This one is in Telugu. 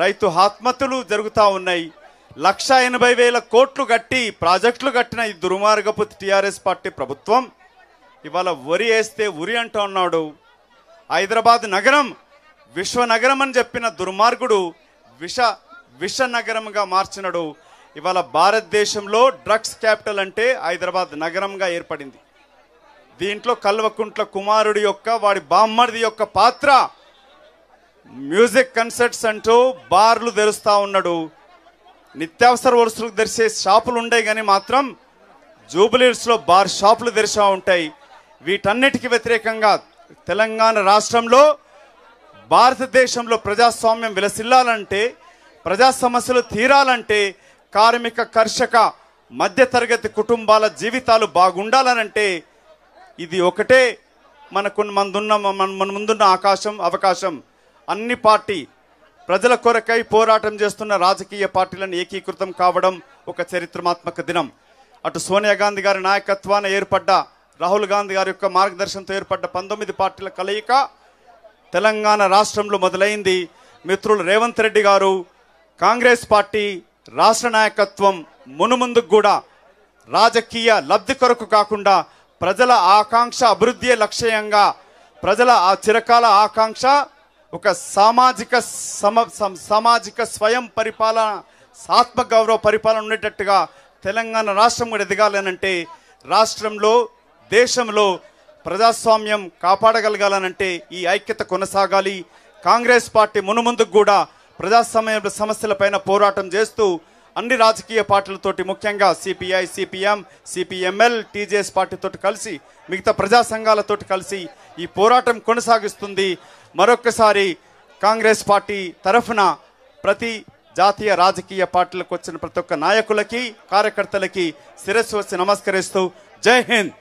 రైతు ఆత్మహత్యలు జరుగుతూ ఉన్నాయి లక్ష ఎనభై వేల కోట్లు కట్టి ప్రాజెక్టులు కట్టిన ఈ దుర్మార్గపు టీఆర్ఎస్ పార్టీ ప్రభుత్వం ఇవాళ వరి వేస్తే ఉరి అంటూ ఉన్నాడు హైదరాబాద్ నగరం విశ్వనగరం అని చెప్పిన దుర్మార్గుడు విష విష నగరంగా మార్చినడు ఇవాళ భారతదేశంలో డ్రగ్స్ క్యాపిటల్ అంటే హైదరాబాద్ నగరంగా ఏర్పడింది దీంట్లో కల్వకుంట్ల కుమారుడి యొక్క వాడి బామ్మడిది యొక్క పాత్ర మ్యూజిక్ కన్సర్ట్స్ అంటూ బార్లు తెరుస్తూ ఉన్నాడు నిత్యావసర వరుసలకు తెరిచే షాపులు ఉండే కానీ మాత్రం జూబిలీస్లో బార్ షాపులు తెరిచా ఉంటాయి వీటన్నిటికీ వ్యతిరేకంగా తెలంగాణ రాష్ట్రంలో భారతదేశంలో ప్రజాస్వామ్యం విలసిల్లాలంటే ప్రజా సమస్యలు తీరాలంటే కార్మిక కర్షక మధ్యతరగతి కుటుంబాల జీవితాలు బాగుండాలనంటే ఇది ఒకటే మనకు మన ముందున్న ఆకాశం అవకాశం అన్ని పార్టీ ప్రజల కొరకై పోరాటం చేస్తున్న రాజకీయ పార్టీలను ఏకీకృతం కావడం ఒక చరిత్రమాత్మక దినం అటు సోనియా గాంధీ గారి నాయకత్వాన ఏర్పడ్డ రాహుల్ గాంధీ గారి యొక్క మార్గదర్శనంతో ఏర్పడ్డ పంతొమ్మిది పార్టీల కలయిక తెలంగాణ రాష్ట్రంలో మొదలైంది మిత్రులు రేవంత్ రెడ్డి గారు కాంగ్రెస్ పార్టీ రాష్ట్ర నాయకత్వం మునుముందుకు కూడా రాజకీయ లబ్ధి కొరకు కాకుండా ప్రజల ఆకాంక్ష అభివృద్ధియే లక్ష్యంగా ప్రజల ఆ చిరకాల ఆకాంక్ష ఒక సామాజిక సమ సామాజిక స్వయం పరిపాలన ఆత్మగౌరవ పరిపాలన ఉండేటట్టుగా తెలంగాణ రాష్ట్రం కూడా ఎదగాలనంటే రాష్ట్రంలో దేశంలో ప్రజాస్వామ్యం కాపాడగలగాలనంటే ఈ ఐక్యత కొనసాగాలి కాంగ్రెస్ పార్టీ మునుముందుకు కూడా ప్రజాస్వామ్య పైన పోరాటం చేస్తూ అన్ని రాజకీయ పార్టీలతోటి ముఖ్యంగా సిపిఐ సిపిఎం సిపిఎంఎల్ టీజేఎస్ పార్టీతో కలిసి మిగతా ప్రజా సంఘాలతోటి కలిసి ఈ పోరాటం కొనసాగిస్తుంది మరొక్కసారి కాంగ్రెస్ పార్టీ తరఫున ప్రతి జాతీయ రాజకీయ పార్టీలకు వచ్చిన ప్రతి ఒక్క నాయకులకి కార్యకర్తలకి శిరస్సు వచ్చి నమస్కరిస్తూ జై హింద్